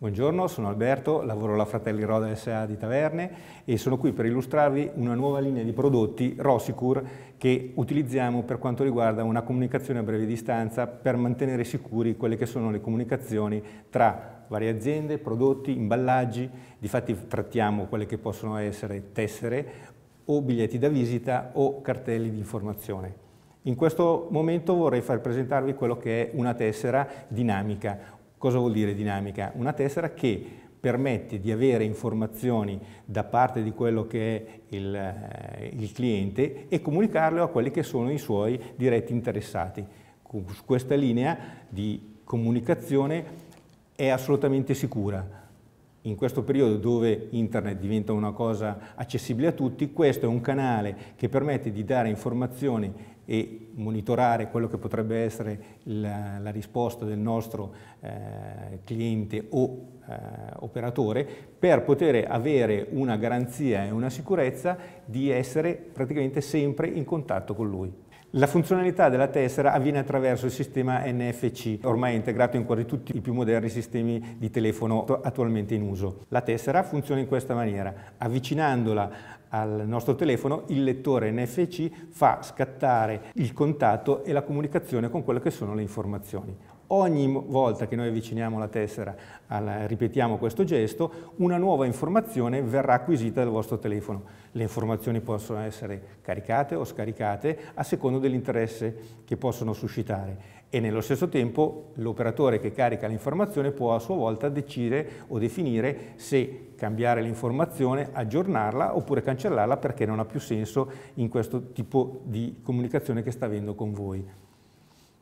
Buongiorno, sono Alberto, lavoro alla Fratelli Roda SA di Taverne e sono qui per illustrarvi una nuova linea di prodotti Rosicur che utilizziamo per quanto riguarda una comunicazione a breve distanza per mantenere sicuri quelle che sono le comunicazioni tra varie aziende, prodotti, imballaggi, difatti trattiamo quelle che possono essere tessere o biglietti da visita o cartelli di informazione. In questo momento vorrei far presentarvi quello che è una tessera dinamica, Cosa vuol dire dinamica? Una tessera che permette di avere informazioni da parte di quello che è il, eh, il cliente e comunicarle a quelli che sono i suoi diretti interessati. Con questa linea di comunicazione è assolutamente sicura. In questo periodo dove internet diventa una cosa accessibile a tutti, questo è un canale che permette di dare informazioni e monitorare quello che potrebbe essere la, la risposta del nostro eh, cliente o eh, operatore per poter avere una garanzia e una sicurezza di essere praticamente sempre in contatto con lui. La funzionalità della tessera avviene attraverso il sistema NFC, ormai integrato in quasi tutti i più moderni sistemi di telefono attualmente in uso. La tessera funziona in questa maniera, avvicinandola al nostro telefono, il lettore NFC fa scattare il contatto e la comunicazione con quelle che sono le informazioni. Ogni volta che noi avviciniamo la tessera, alla, ripetiamo questo gesto, una nuova informazione verrà acquisita dal vostro telefono. Le informazioni possono essere caricate o scaricate a secondo dell'interesse che possono suscitare e nello stesso tempo l'operatore che carica l'informazione può a sua volta decidere o definire se cambiare l'informazione, aggiornarla oppure cancellarla perché non ha più senso in questo tipo di comunicazione che sta avendo con voi.